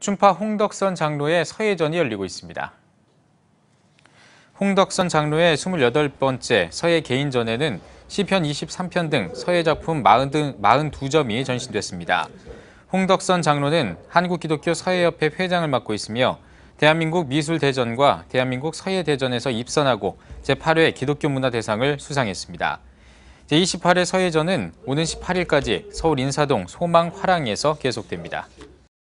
춘파 홍덕선 장로의 서예전이 열리고 있습니다. 홍덕선 장로의 28번째 서예 개인전에는 시편 23편 등 서예 작품 42점이 전시됐습니다. 홍덕선 장로는 한국기독교 서예협회 회장을 맡고 있으며 대한민국 미술대전과 대한민국 서예대전에서 입선하고 제8회 기독교 문화 대상을 수상했습니다. 제28회 서예전은 오는 18일까지 서울 인사동 소망 화랑에서 계속됩니다.